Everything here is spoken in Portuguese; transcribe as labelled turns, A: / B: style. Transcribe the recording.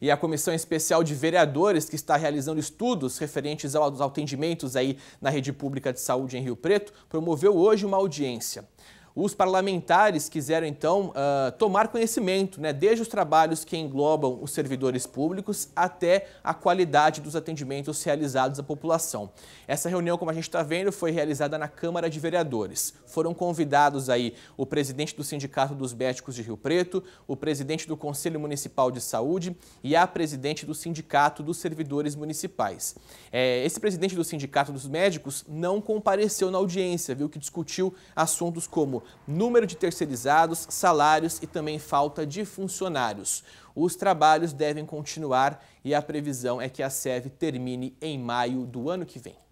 A: E a Comissão Especial de Vereadores, que está realizando estudos referentes aos atendimentos aí na rede pública de saúde em Rio Preto, promoveu hoje uma audiência. Os parlamentares quiseram, então, uh, tomar conhecimento, né, desde os trabalhos que englobam os servidores públicos até a qualidade dos atendimentos realizados à população. Essa reunião, como a gente está vendo, foi realizada na Câmara de Vereadores. Foram convidados aí o presidente do Sindicato dos Médicos de Rio Preto, o presidente do Conselho Municipal de Saúde e a presidente do Sindicato dos Servidores Municipais. É, esse presidente do Sindicato dos Médicos não compareceu na audiência, viu, que discutiu assuntos como número de terceirizados, salários e também falta de funcionários. Os trabalhos devem continuar e a previsão é que a SEV termine em maio do ano que vem.